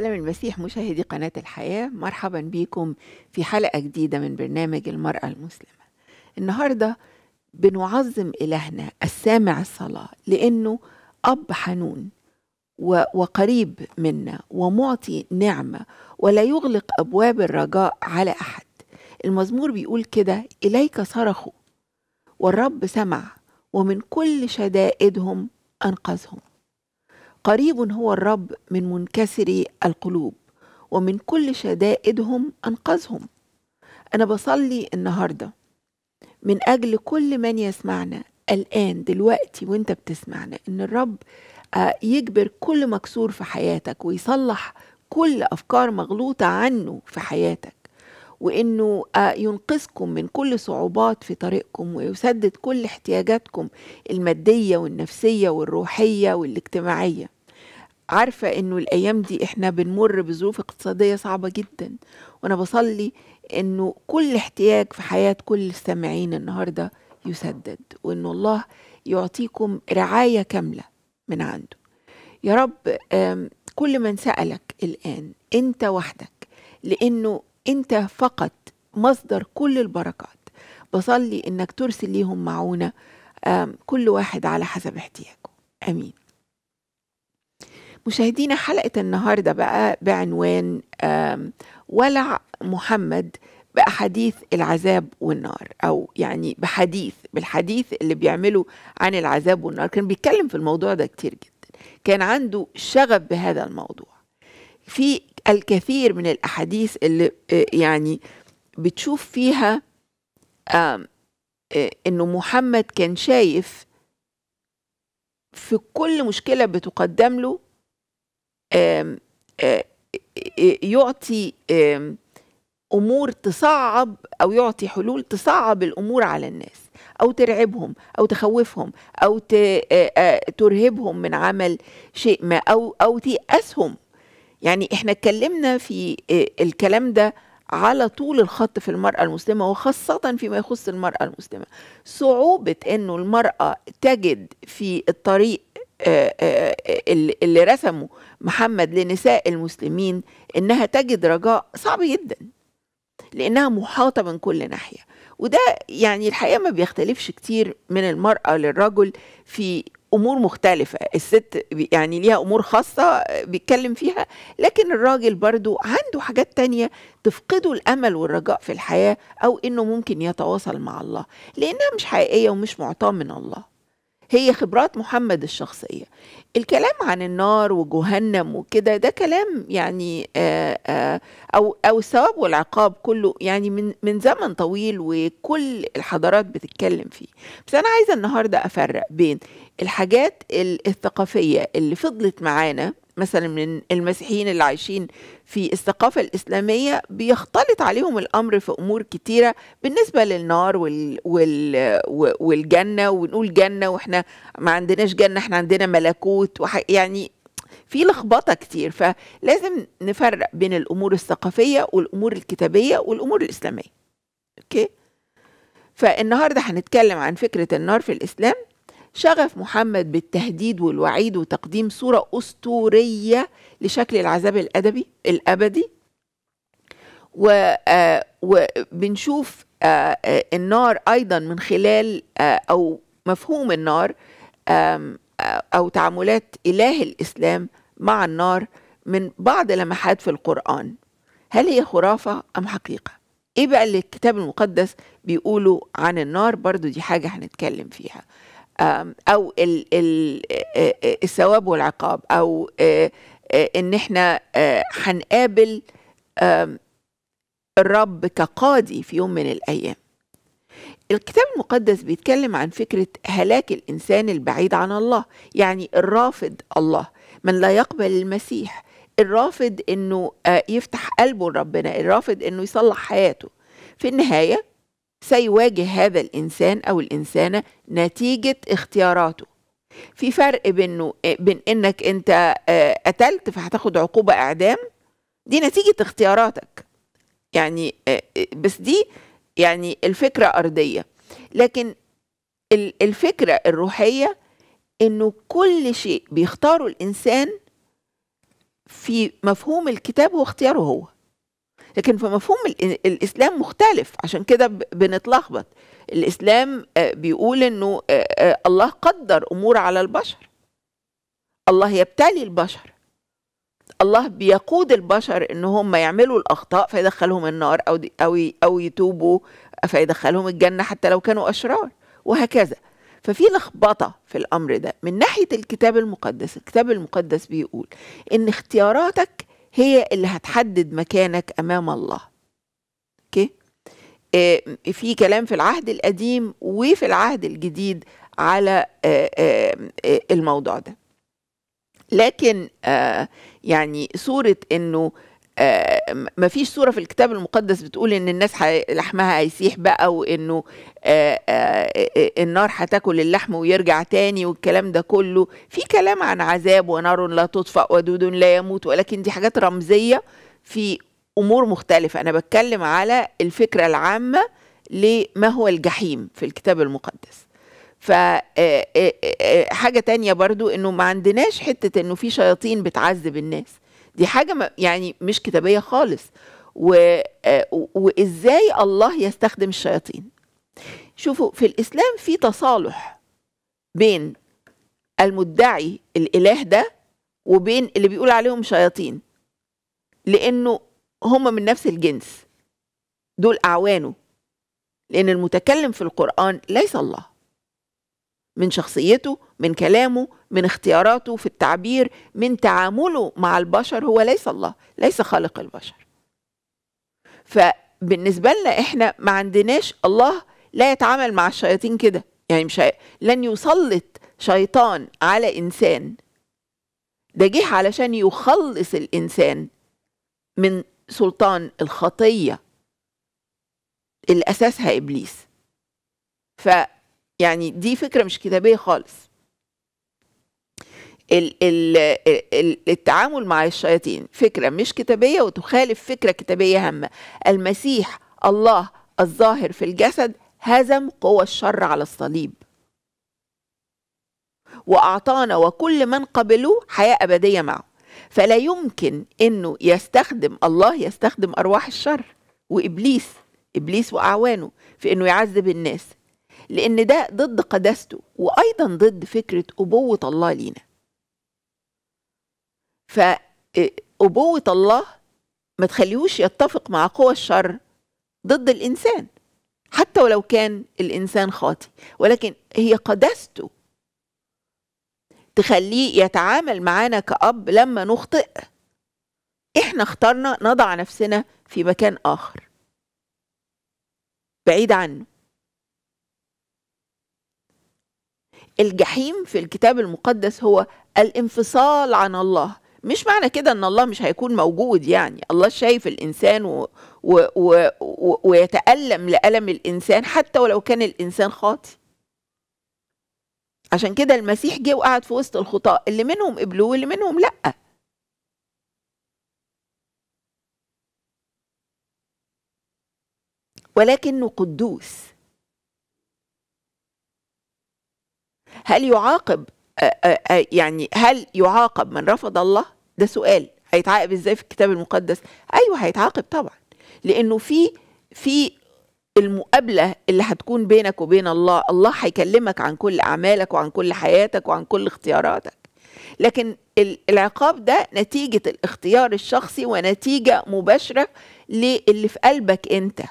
سلام المسيح مشاهدي قناة الحياة مرحبا بكم في حلقة جديدة من برنامج المرأة المسلمة النهاردة بنعظم إلهنا السامع الصلاة لأنه أب حنون وقريب منا ومعطي نعمة ولا يغلق أبواب الرجاء على أحد المزمور بيقول كده إليك صرخوا والرب سمع ومن كل شدائدهم أنقذهم قريب هو الرب من منكسري القلوب ومن كل شدائدهم أنقذهم أنا بصلي النهاردة من أجل كل من يسمعنا الآن دلوقتي وانت بتسمعنا إن الرب آه، يجبر كل مكسور في حياتك ويصلح كل أفكار مغلوطة عنه في حياتك وانه آه، ينقذكم من كل صعوبات في طريقكم ويسدد كل احتياجاتكم الماديه والنفسيه والروحيه والاجتماعيه عارفه انه الايام دي احنا بنمر بظروف اقتصاديه صعبه جدا وانا بصلي انه كل احتياج في حياه كل السامعين النهارده يسدد وان الله يعطيكم رعايه كامله من عنده يا رب كل من سالك الان انت وحدك لانه انت فقط مصدر كل البركات بصلي انك ترسل ليهم معونه كل واحد على حسب احتياجه امين مشاهدينا حلقة النهاردة بقى بعنوان ولع محمد بأحاديث العذاب والنار أو يعني بحديث بالحديث اللي بيعمله عن العذاب والنار كان بيتكلم في الموضوع ده كتير جدا كان عنده شغف بهذا الموضوع في الكثير من الأحاديث اللي آه، يعني بتشوف فيها آه، إنه محمد كان شايف في كل مشكلة بتقدم له آه، يعطي امور تصعب او يعطي حلول تصعب الامور على الناس او ترعبهم او تخوفهم او ترهبهم من عمل شيء ما او او تيأسهم يعني احنا اتكلمنا في آه، الكلام ده على طول الخط في المرأة المسلمة وخاصة فيما يخص المرأة المسلمة صعوبة انه المرأة تجد في الطريق آه، آه، اللي رسمه محمد لنساء المسلمين انها تجد رجاء صعب جدا لانها محاطة من كل ناحية وده يعني الحقيقة ما بيختلفش كتير من المرأة للرجل في امور مختلفه الست يعني ليها امور خاصه بيتكلم فيها لكن الراجل برضو عنده حاجات تانية تفقده الامل والرجاء في الحياه او انه ممكن يتواصل مع الله لانها مش حقيقيه ومش معطاه من الله هي خبرات محمد الشخصية الكلام عن النار وجهنم وكده ده كلام يعني آه، آه، أو أو الثواب والعقاب كله يعني من من زمن طويل وكل الحضارات بتتكلم فيه بس أنا عايزة النهاردة أفرق بين الحاجات الثقافية اللي فضلت معانا مثلا من المسيحيين اللي عايشين في الثقافة الإسلامية بيختلط عليهم الأمر في أمور كتيرة بالنسبة للنار وال... وال... والجنة ونقول جنة وإحنا ما عندناش جنة إحنا عندنا ملكوت وح... يعني في لخبطة كتير فلازم نفرق بين الأمور الثقافية والأمور الكتابية والأمور الإسلامية أوكي فالنهاردة هنتكلم عن فكرة النار في الإسلام شغف محمد بالتهديد والوعيد وتقديم صورة أسطورية لشكل العذاب الأدبي الأبدي و آه، وبنشوف آه، آه، النار أيضا من خلال أو مفهوم النار أو تعاملات إله الإسلام مع النار من بعض لمحات في القرآن هل هي خرافة أم حقيقة؟ إيه بقى اللي الكتاب المقدس بيقوله عن النار برضو دي حاجة هنتكلم فيها او الثواب والعقاب او ان احنا هنقابل الرب كقاضي في يوم من الايام الكتاب المقدس بيتكلم عن فكرة هلاك الإنسان البعيد عن الله يعني الرافض الله من لا يقبل المسيح الرافض أنه يفتح قلبه لربنا الرافض أنه يصلح حياته في النهاية سيواجه هذا الإنسان أو الإنسانة نتيجة اختياراته في فرق بينه بين إنك أنت آه، قتلت فهتاخد عقوبة إعدام دي نتيجة اختياراتك يعني آه، آه، بس دي يعني الفكرة أرضية لكن الفكرة الروحية إنه كل شيء بيختاره الإنسان في مفهوم الكتاب هو اختياره هو لكن في مفهوم الاسلام مختلف عشان كده بنتلخبط الاسلام آه، بيقول انه آه، آه، الله قدر امور على البشر الله يبتلي البشر الله بيقود البشر ان هم يعملوا الاخطاء فيدخلهم النار او او او يتوبوا فيدخلهم الجنه حتى لو كانوا اشرار وهكذا ففي لخبطه في الامر ده من ناحيه الكتاب المقدس الكتاب المقدس بيقول ان اختياراتك هي اللي هتحدد مكانك امام الله اوكي آه، في كلام في العهد القديم وفي العهد الجديد على آه، آه، الموضوع ده لكن يعني صورة انه آه، ما فيش صورة في الكتاب المقدس بتقول إن الناس لحمها هيسيح بقى وإنه آه، آه، النار هتاكل اللحم ويرجع تاني والكلام ده كله في كلام عن عذاب ونار لا تطفأ ودود لا يموت ولكن دي حاجات رمزية في أمور مختلفة أنا بتكلم على الفكرة العامة لما هو الجحيم في الكتاب المقدس ف حاجه تانية برضو إنه ما عندناش حتة إنه في شياطين بتعذب الناس دي حاجه ما يعني مش كتابيه خالص آه، و... وازاي الله يستخدم الشياطين شوفوا في الاسلام في تصالح بين المدعي الاله ده وبين اللي بيقول عليهم شياطين لانه هم من نفس الجنس دول اعوانه لان المتكلم في القران ليس الله من شخصيته من كلامه من اختياراته في التعبير من تعامله مع البشر هو ليس الله ليس خالق البشر فبالنسبة لنا احنا ما عندناش الله لا يتعامل مع الشياطين كده يعني مش هي... لن يسلط شيطان على إنسان ده جه علشان يخلص الإنسان من سلطان الخطية اللي أساسها إبليس ف يعني دي فكره مش كتابيه خالص التعامل مع الشياطين فكره مش كتابيه وتخالف فكره كتابيه هامه المسيح الله الظاهر في الجسد هزم قوى الشر على الصليب واعطانا وكل من قبلوه حياه ابديه معه فلا يمكن انه يستخدم الله يستخدم ارواح الشر وابليس ابليس واعوانه في انه يعذب الناس لأن ده ضد قداسته وأيضا ضد فكرة أبوة الله لينا فأبوة آه، الله ما تخليهوش يتفق مع قوى الشر ضد الإنسان حتى ولو كان الإنسان خاطي ولكن هي قداسته تخليه يتعامل معانا كأب لما نخطئ احنا اخترنا نضع نفسنا في مكان آخر بعيد عنه الجحيم في الكتاب المقدس هو الانفصال عن الله مش معنى كده ان الله مش هيكون موجود يعني الله شايف الانسان و... و... و... و... ويتالم لالم الانسان حتى ولو كان الانسان خاطي عشان كده المسيح جه وقعد في وسط الخطاء اللي منهم قبلوه واللي منهم لأ ولكنه قدوس هل يعاقب آه، آه، آه، يعني هل يعاقب من رفض الله ده سؤال هيتعاقب ازاي في الكتاب المقدس ايوه هيتعاقب طبعا لانه في في المقابله اللي هتكون بينك وبين الله الله هيكلمك عن كل اعمالك وعن كل حياتك وعن كل اختياراتك لكن العقاب ده نتيجه الاختيار الشخصي ونتيجه مباشره للي في قلبك انت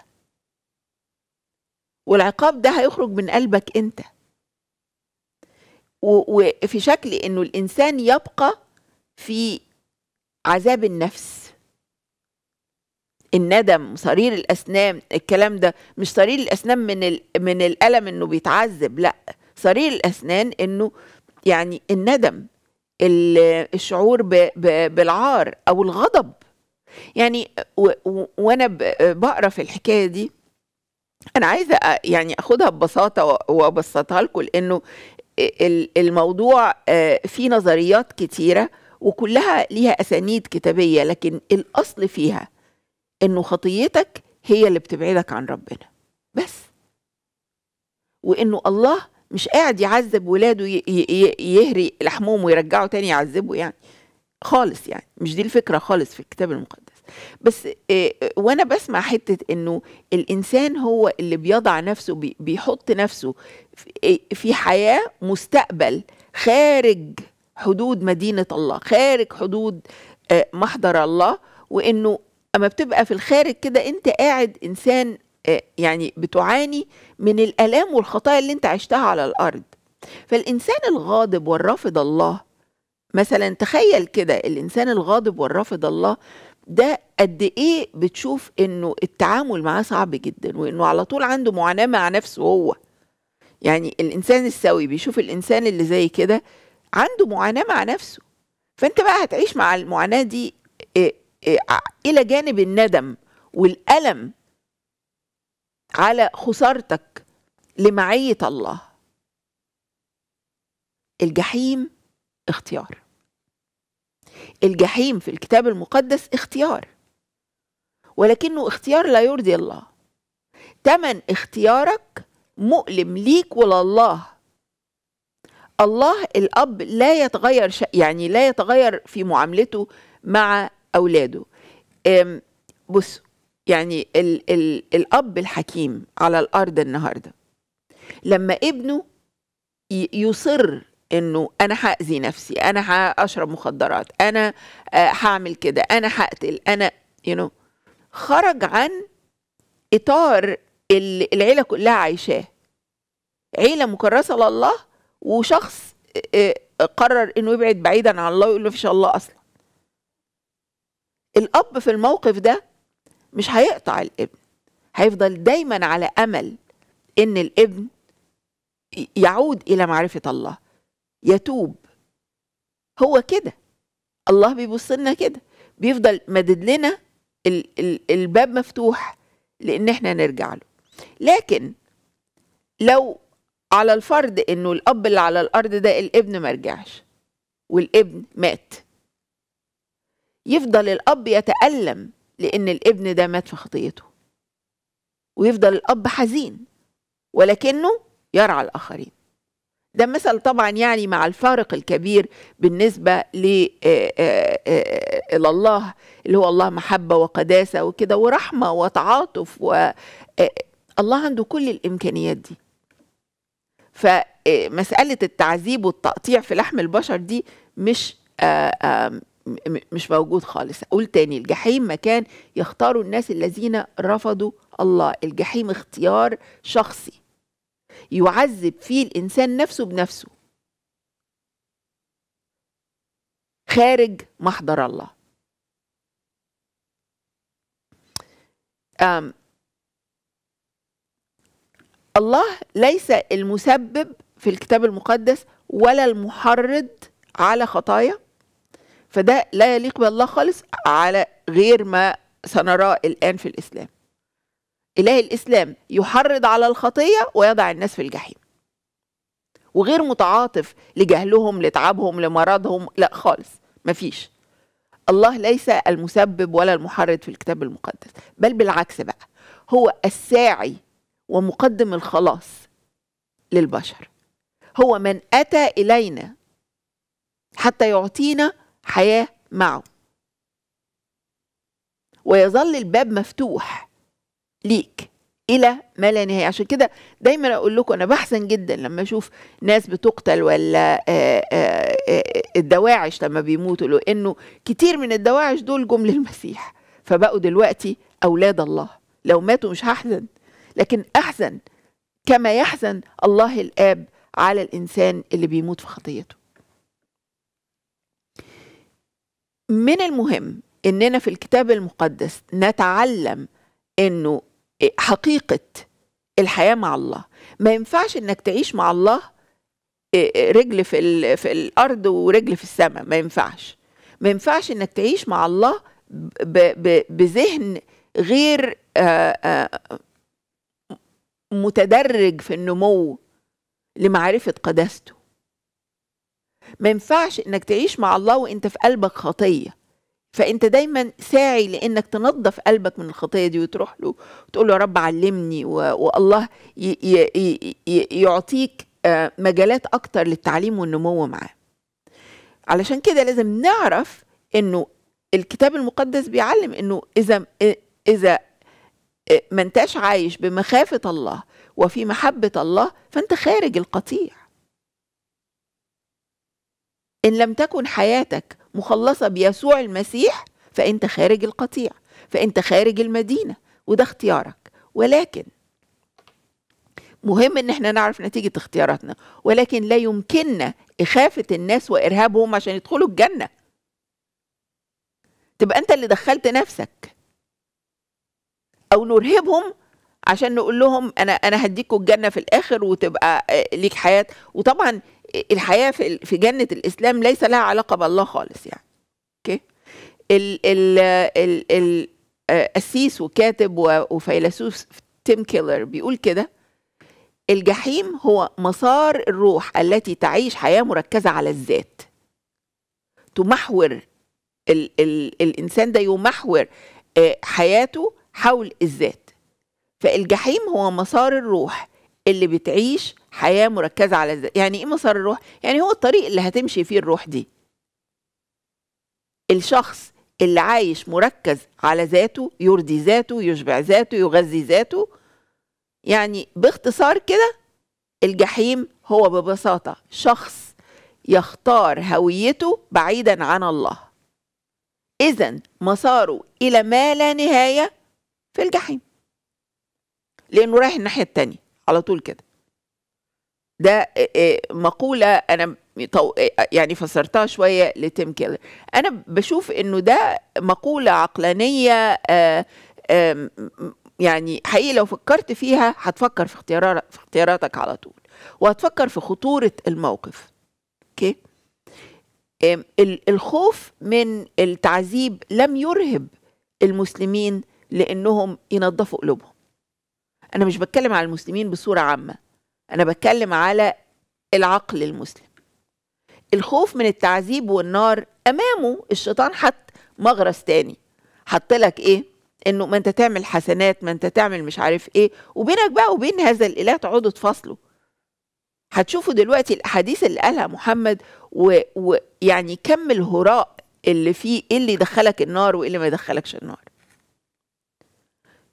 والعقاب ده هيخرج من قلبك انت وفي شكل انه الانسان يبقى في عذاب النفس الندم صرير الاسنان الكلام ده مش صرير الاسنان من ال... من الالم انه بيتعذب لا صرير الاسنان انه يعني الندم الشعور بالعار او الغضب يعني وانا بقرا في الحكايه دي انا عايزه يعني اخدها ببساطه وابسطها لكم لانه الموضوع آه، فيه نظريات كتيرة وكلها ليها أسانيد كتابية لكن الأصل فيها إنه خطيتك هي اللي بتبعدك عن ربنا بس وإنه الله مش قاعد يعذب ولاده يهري لحمهم ويرجعه تاني يعذبه يعني خالص يعني مش دي الفكرة خالص في الكتاب المقدس بس آه، آه، وانا بسمع حته انه الانسان هو اللي بيضع نفسه بيحط نفسه آه، في حياه مستقبل خارج حدود مدينه الله خارج حدود محضر الله وانه اما بتبقى في الخارج كده انت قاعد انسان يعني بتعاني من الالام والخطايا اللي انت عشتها على الارض فالانسان الغاضب والرافض الله مثلا تخيل كده الانسان الغاضب والرافض الله ده قد ايه بتشوف انه التعامل معاه صعب جدا وانه على طول عنده معاناه مع نفسه هو يعني الانسان السوي بيشوف الانسان اللي زي كده عنده معاناه مع نفسه فانت بقى هتعيش مع المعاناه دي إيه إيه الى جانب الندم والالم على خسارتك لمعيه الله الجحيم اختيار الجحيم في الكتاب المقدس اختيار ولكنه اختيار لا يرضي الله تمن اختيارك مؤلم ليك ولله الله الاب لا يتغير ش... يعني لا يتغير في معاملته مع اولاده بص يعني ال ال الاب الحكيم على الارض النهارده لما ابنه يصر انه انا هاذي نفسي انا هاشرب مخدرات انا آه، هعمل كده انا هقتل انا يو you know خرج عن اطار العيله كلها عايشاه عيله مكرسه لله وشخص آه، آه، قرر انه يبعد بعيدا عن الله ويقول له فيش الله اصلا الاب في الموقف ده مش هيقطع الابن هيفضل دايما على امل ان الابن يعود الى معرفه الله يتوب هو كده الله بيبص لنا كده بيفضل مدد لنا الباب مفتوح لان احنا نرجع له لكن لو على الفرض انه الاب اللي على الارض ده الابن ما رجعش والابن مات يفضل الاب يتالم لان الابن ده مات في خطيته ويفضل الاب حزين ولكنه يرعى الاخرين ده مثل طبعا يعني مع الفارق الكبير بالنسبة ل آه، آه، آه، إلى الله اللي هو الله محبة وقداسة وكده ورحمة وتعاطف و الله عنده كل الإمكانيات دي فمسألة التعذيب والتقطيع في لحم البشر دي مش مش موجود خالص أقول تاني الجحيم مكان يختاروا الناس الذين رفضوا الله الجحيم اختيار شخصي يعذب فيه الإنسان نفسه بنفسه خارج محضر الله أم الله ليس المسبب في الكتاب المقدس ولا المحرض على خطايا فده لا يليق بالله خالص على غير ما سنراه الآن في الإسلام إله الإسلام يحرض على الخطية ويضع الناس في الجحيم وغير متعاطف لجهلهم لتعبهم لمرضهم لا خالص مفيش الله ليس المسبب ولا المحرض في الكتاب المقدس بل بالعكس بقى هو الساعي ومقدم الخلاص للبشر هو من أتى إلينا حتى يعطينا حياة معه ويظل الباب مفتوح ليك الى ما لا نهايه عشان كده دايما اقول لكم انا بحزن جدا لما اشوف ناس بتقتل ولا آآ آه، آآ آه، آه، الدواعش لما بيموتوا لانه كتير من الدواعش دول جم للمسيح فبقوا دلوقتي اولاد الله لو ماتوا مش هحزن لكن احزن كما يحزن الله الاب على الانسان اللي بيموت في خطيته من المهم اننا في الكتاب المقدس نتعلم انه حقيقه الحياه مع الله ما ينفعش انك تعيش مع الله آه، آه، رجل في في الارض ورجل في السماء ما ينفعش ما ينفعش انك تعيش مع الله بذهن غير آه، متدرج في النمو لمعرفه قداسته ما ينفعش انك تعيش مع الله وانت في قلبك خطيه فانت دايما ساعي لانك تنظف قلبك من الخطيه دي وتروح له وتقول له يا رب علمني والله يعطيك آه، مجالات اكتر للتعليم والنمو معاه علشان كده لازم نعرف انه الكتاب المقدس بيعلم انه اذا اذا آه، ما انتش عايش بمخافه الله وفي محبه الله فانت خارج القطيع ان لم تكن حياتك مخلصه بيسوع المسيح فانت خارج القطيع فانت خارج المدينه وده اختيارك ولكن مهم ان احنا نعرف نتيجه اختياراتنا ولكن لا يمكننا اخافه الناس وارهابهم عشان يدخلوا الجنه تبقى انت اللي دخلت نفسك او نرهبهم عشان نقول لهم انا انا هديكوا الجنه في الاخر وتبقى آه، ليك حياه وطبعا الحياه في في جنه الاسلام ليس لها علاقه بالله خالص يعني اوكي ال ال ال ال قسيس آه، وكاتب وفيلسوف تيم كيلر بيقول كده الجحيم هو مسار الروح التي تعيش حياه مركزه على الذات تمحور ال ال الانسان ده يمحور آه، حياته حول الذات فالجحيم هو مسار الروح اللي بتعيش حياه مركزه على الذات يعني ايه مسار الروح يعني هو الطريق اللي هتمشي فيه الروح دي الشخص اللي عايش مركز على ذاته يرضي ذاته يشبع ذاته يغذي ذاته يعني باختصار كده الجحيم هو ببساطه شخص يختار هويته بعيدا عن الله اذا مساره الى ما لا نهايه في الجحيم لانه رايح الناحيه التانيه على طول كده ده مقولة أنا يعني فسرتها شوية لتيم كيلر أنا بشوف إنه ده مقولة عقلانية آمم، يعني حقيقي لو فكرت فيها هتفكر في في اختياراتك على طول وهتفكر في خطورة الموقف اوكي آمم، الخوف من التعذيب لم يرهب المسلمين لانهم ينظفوا قلوبهم انا مش بتكلم على المسلمين بصورة عامة انا بتكلم على العقل المسلم الخوف من التعذيب والنار امامه الشيطان حط مغرس تاني حط لك ايه انه ما انت تعمل حسنات ما انت تعمل مش عارف ايه وبينك بقى وبين هذا الاله تقعدوا تفصله هتشوفوا دلوقتي الاحاديث اللي قالها محمد ويعني و... يعني كم الهراء اللي فيه ايه اللي يدخلك النار وايه اللي ما يدخلكش النار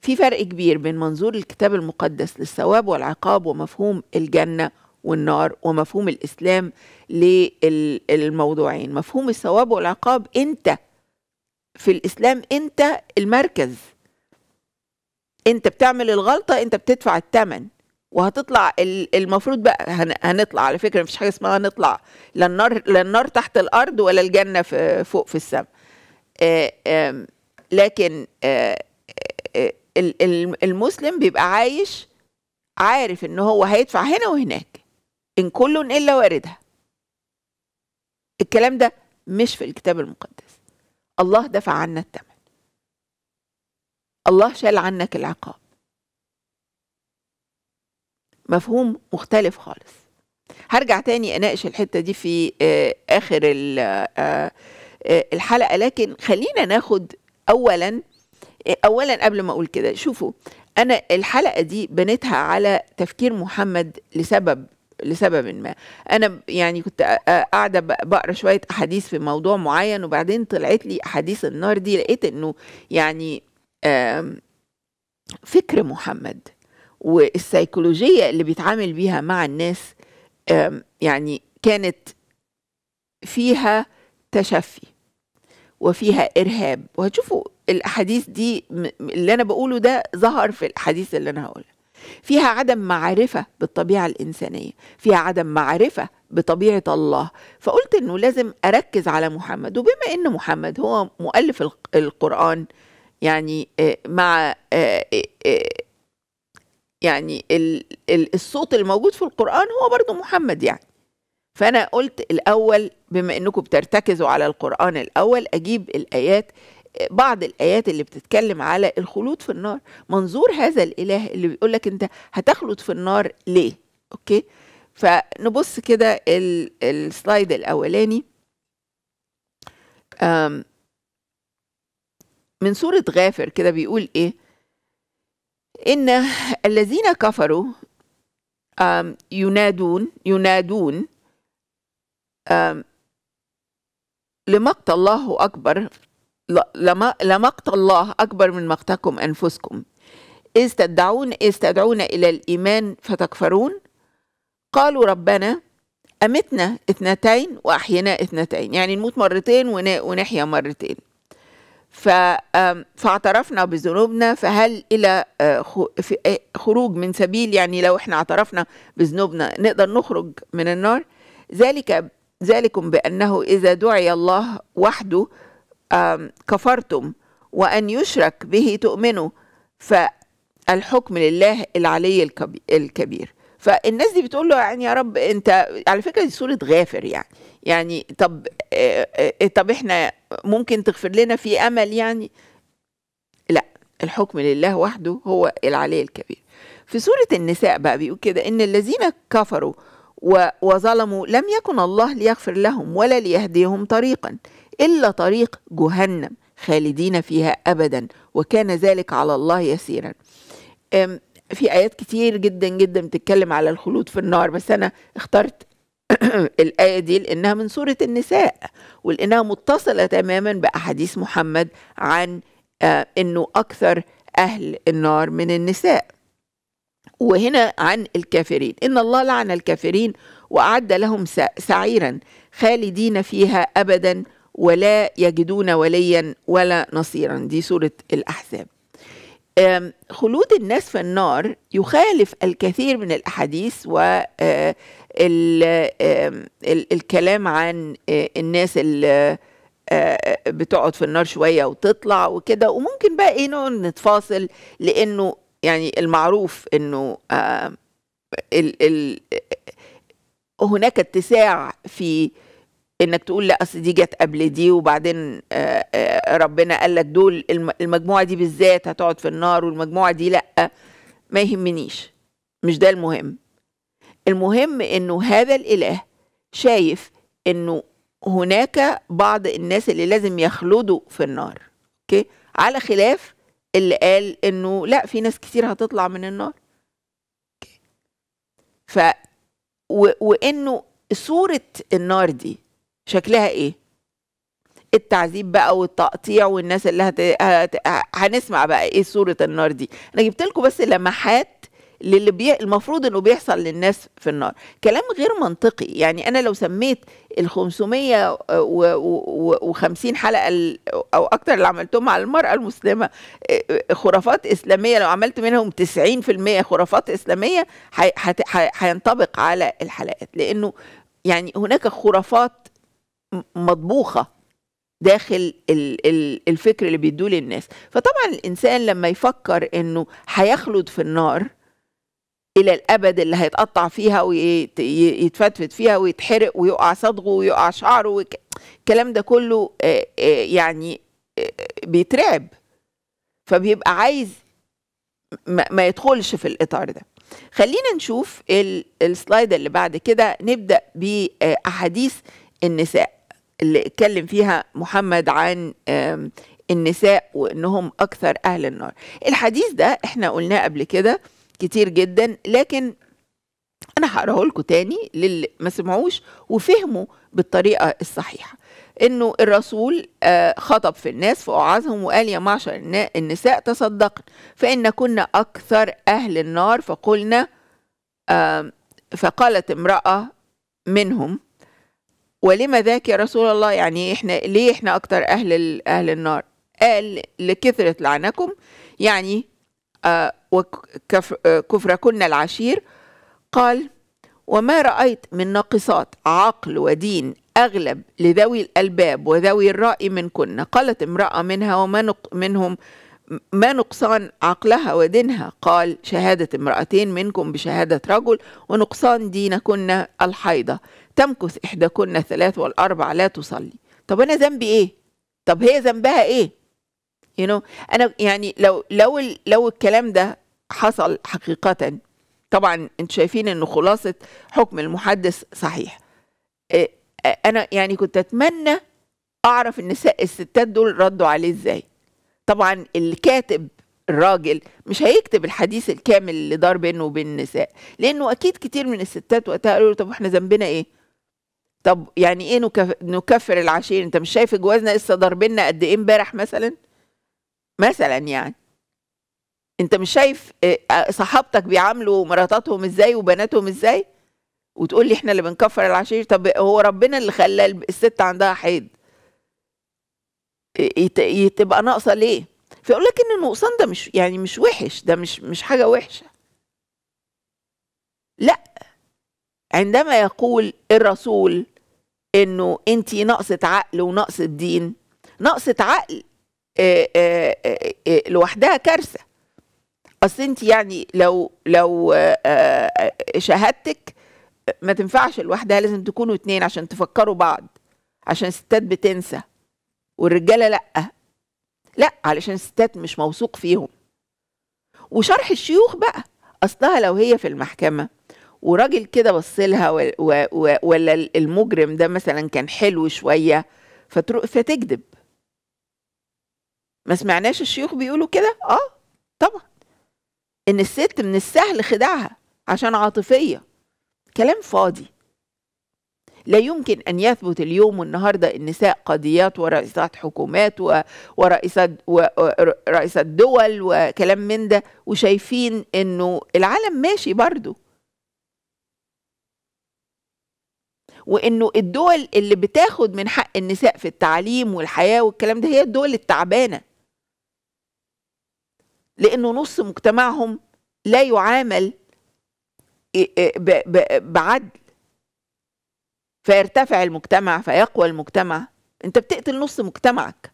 في فرق كبير بين منظور الكتاب المقدس للثواب والعقاب ومفهوم الجنة والنار ومفهوم الإسلام للموضوعين مفهوم الثواب والعقاب أنت في الإسلام أنت المركز أنت بتعمل الغلطة أنت بتدفع الثمن وهتطلع المفروض بقى هنطلع على فكره مفيش حاجه اسمها هنطلع لا النار لا النار تحت الارض ولا الجنه فوق في السماء آه، لكن آه، آه، المسلم بيبقى عايش عارف ان هو هيدفع هنا وهناك ان كل الا واردها الكلام ده مش في الكتاب المقدس الله دفع عنا الثمن الله شال عنك العقاب مفهوم مختلف خالص هرجع تاني اناقش الحته دي في آه، اخر آه، آه، الحلقه لكن خلينا ناخد اولا اولا قبل ما اقول كده شوفوا انا الحلقه دي بنيتها على تفكير محمد لسبب لسبب ما انا يعني كنت قاعده بقرا شويه احاديث في موضوع معين وبعدين طلعت لي احاديث النار دي لقيت انه يعني فكر محمد والسيكولوجيه اللي بيتعامل بيها مع الناس يعني كانت فيها تشفي وفيها ارهاب وهتشوفوا الاحاديث دي اللي انا بقوله ده ظهر في الاحاديث اللي انا هقولها فيها عدم معرفة بالطبيعة الإنسانية فيها عدم معرفة بطبيعة الله فقلت أنه لازم أركز على محمد وبما أن محمد هو مؤلف القرآن يعني آه، مع آه، آه، يعني الصوت الموجود في القرآن هو برضو محمد يعني فأنا قلت الأول بما أنكم بترتكزوا على القرآن الأول أجيب الآيات بعض الآيات اللي بتتكلم على الخلود في النار منظور هذا الإله اللي بيقول لك أنت هتخلد في النار ليه أوكي فنبص كده السلايد الأولاني من سورة غافر كده بيقول إيه إن الذين كفروا ينادون ينادون لمقت الله أكبر لمقت الله أكبر من مقتكم أنفسكم إذ تدعون إذ تدعون إلى الإيمان فتكفرون قالوا ربنا أمتنا اثنتين وأحينا اثنتين يعني نموت مرتين ونحيا مرتين فاعترفنا بذنوبنا فهل إلى آه، آه، خروج من سبيل يعني لو احنا اعترفنا بذنوبنا نقدر نخرج من النار ذلك ذلكم بأنه إذا دعي الله وحده كفرتم وأن يشرك به تؤمنوا فالحكم لله العلي الكبير فالناس دي بتقول له يعني يا رب انت على فكره دي سوره غافر يعني يعني طب طب احنا ممكن تغفر لنا في امل يعني لا الحكم لله وحده هو العلي الكبير في سوره النساء بقى بيقول كده ان الذين كفروا وظلموا لم يكن الله ليغفر لهم ولا ليهديهم طريقا إلا طريق جهنم خالدين فيها أبدا وكان ذلك على الله يسيرا في آيات كتير جدا جدا بتتكلم على الخلود في النار بس أنا اخترت الآية دي لأنها من سورة النساء ولأنها متصلة تماما بأحاديث محمد عن آه، أنه أكثر أهل النار من النساء وهنا عن الكافرين إن الله لعن الكافرين وأعد لهم سعيرا خالدين فيها أبدا ولا يجدون وليا ولا نصيرا دي سورة الأحزاب خلود الناس في النار يخالف الكثير من الأحاديث و آه، الكلام عن آه، الناس اللي آه، بتقعد في النار شويه وتطلع وكده وممكن بقى ايه نتفاصل لانه يعني المعروف انه ال ال هناك اتساع في انك تقول لا اصل دي جت قبل دي وبعدين آه، آه، ربنا قال لك دول المجموعه دي بالذات هتقعد في النار والمجموعه دي لا ما يهمنيش مش ده المهم المهم انه هذا الاله شايف انه هناك بعض الناس اللي لازم يخلدوا في النار اوكي على خلاف اللي قال انه لا في ناس كتير هتطلع من النار ف و... وانه صوره النار دي شكلها ايه التعذيب بقى والتقطيع والناس اللي هت... هت... هنسمع بقى ايه صورة النار دي انا جبت لكم بس لمحات للي بي... المفروض انه بيحصل للناس في النار كلام غير منطقي يعني انا لو سميت ال 550 حلقه ال... او اكتر اللي عملتهم على المراه المسلمه خرافات اسلاميه لو عملت منهم 90% خرافات اسلاميه هينطبق حي... حت... حي... على الحلقات لانه يعني هناك خرافات مطبوخه داخل الفكر اللي بيدوه للناس فطبعا الانسان لما يفكر انه هيخلد في النار الى الابد اللي هيتقطع فيها ويتفتفت فيها ويتحرق ويقع صدغه ويقع شعره الكلام ده كله يعني بيترعب فبيبقى عايز ما يدخلش في الاطار ده خلينا نشوف السلايد اللي بعد كده نبدا باحاديث النساء اللي اتكلم فيها محمد عن النساء وانهم اكثر اهل النار الحديث ده احنا قلناه قبل كده كتير جدا لكن انا هقراه لكم تاني للي ما سمعوش وفهموا بالطريقه الصحيحه انه الرسول آه، خطب في الناس فوعظهم وقال يا معشر النساء تصدقن فان كنا اكثر اهل النار فقلنا فقالت امراه منهم ولما ذاك يا رسول الله يعني احنا ليه احنا اكتر اهل اهل النار قال لكثرة لعنكم يعني آه، وكفر وكفركن آه، العشير قال وما رأيت من ناقصات عقل ودين أغلب لذوي الألباب وذوي الرأي منكن قالت امرأة منها وما منهم ما نقصان عقلها ودينها قال شهادة امرأتين منكم بشهادة رجل ونقصان دينكن الحيضة تمكث إحداكن ثلاث والأربع لا تصلي طب أنا ذنبي إيه؟ طب هي ذنبها إيه؟ you know أنا يعني لو لو لو الكلام ده حصل حقيقة طبعا انتوا شايفين إن خلاصة حكم المحدث صحيح آه، آه، أنا يعني كنت أتمنى أعرف النساء الستات دول ردوا عليه إزاي طبعا الكاتب الراجل مش هيكتب الحديث الكامل اللي دار بينه وبين النساء لانه اكيد كتير من الستات وقتها قالوا له طب احنا ذنبنا ايه طب يعني ايه نكفر العشير انت مش شايف جوازنا لسه ضاربنا قد ايه امبارح مثلا مثلا يعني انت مش شايف آه، آه، صحابتك بيعاملوا مراتاتهم ازاي وبناتهم ازاي وتقول لي احنا اللي بنكفر العشير طب هو ربنا اللي خلى الست عندها حيض إيه، تبقى ناقصه ليه فيقول لك ان النقصان ده مش يعني مش وحش ده مش مش حاجه وحشه لا عندما يقول الرسول انه انت ناقصه عقل وناقصه دين ناقصه عقل آه، آه، آه، لوحدها كارثه اصل انت يعني لو لو شهادتك ما تنفعش لوحدها لازم تكونوا اتنين عشان تفكروا بعض عشان الستات بتنسى والرجاله لا لا علشان الستات مش موثوق فيهم وشرح الشيوخ بقى اصلها لو هي في المحكمه وراجل كده بص لها ولا المجرم ده مثلا كان حلو شويه فتروح فتكذب ما سمعناش الشيوخ بيقولوا كده اه طبعا ان الست من السهل خداعها عشان عاطفيه كلام فاضي لا يمكن أن يثبت اليوم والنهاردة النساء قاضيات ورئيسات حكومات ورئيسات ورئيسات دول وكلام من ده وشايفين أنه العالم ماشي برضه وانه الدول اللي بتاخد من حق النساء في التعليم والحياه والكلام ده هي الدول التعبانه لانه نص مجتمعهم لا يعامل بعدل فيرتفع المجتمع فيقوى المجتمع انت بتقتل نص مجتمعك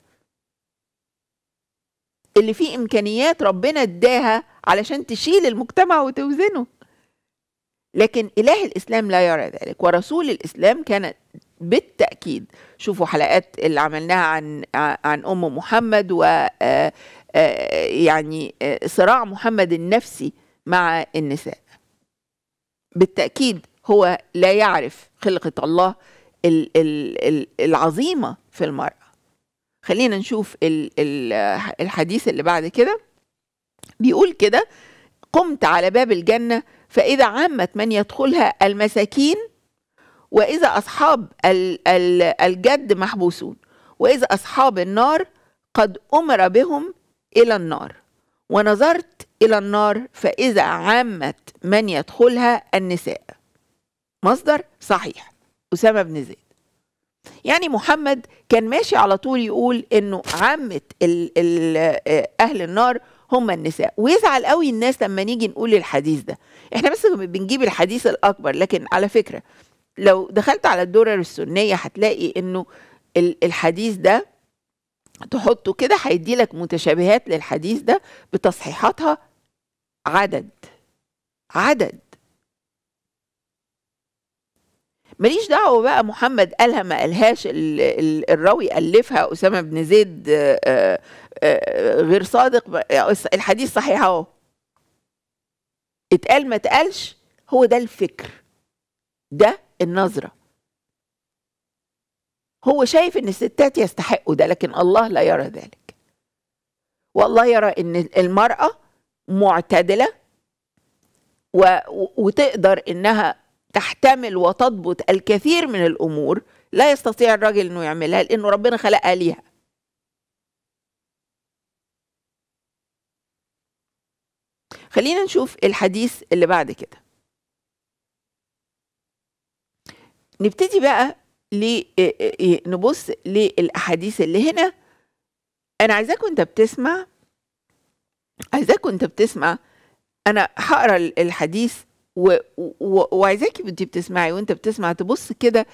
اللي فيه امكانيات ربنا اداها علشان تشيل المجتمع وتوزنه لكن إله الإسلام لا يرى ذلك ورسول الإسلام كان بالتأكيد شوفوا حلقات اللي عملناها عن عن أم محمد و آه، آه، يعني آه، صراع محمد النفسي مع النساء بالتأكيد هو لا يعرف خلقة الله العظيمة في المرأة خلينا نشوف الحديث اللي بعد كده بيقول كده قمت على باب الجنة فإذا عمت من يدخلها المساكين وإذا أصحاب الجد محبوسون وإذا أصحاب النار قد أمر بهم إلى النار ونظرت إلى النار فإذا عمت من يدخلها النساء مصدر صحيح أسامة بن زيد يعني محمد كان ماشي على طول يقول انه عامة اهل النار هم النساء ويزعل قوي الناس لما نيجي نقول الحديث ده احنا بس بنجيب الحديث الاكبر لكن على فكره لو دخلت على الدرر السنيه هتلاقي انه الحديث ده تحطه كده هيدي لك متشابهات للحديث ده بتصحيحاتها عدد عدد ماليش دعوه بقى محمد قالها ما قالهاش الراوي الفها اسامه بن زيد آه، آه، غير صادق الحديث صحيح اهو اتقال ما اتقالش هو ده الفكر ده النظره هو شايف ان الستات يستحقوا ده لكن الله لا يرى ذلك والله يرى ان المراه معتدله و... وتقدر انها تحتمل وتضبط الكثير من الامور لا يستطيع الراجل انه يعملها لانه ربنا خلقها ليها خلينا نشوف الحديث اللي بعد كده نبتدي بقى إيه، إيه، إيه، نبص للأحاديث اللي هنا أنا عايزاك وأنت بتسمع عايزاك وأنت بتسمع أنا هقرا الحديث وعايزاك وأنت بتسمعي وأنت بتسمع تبص كده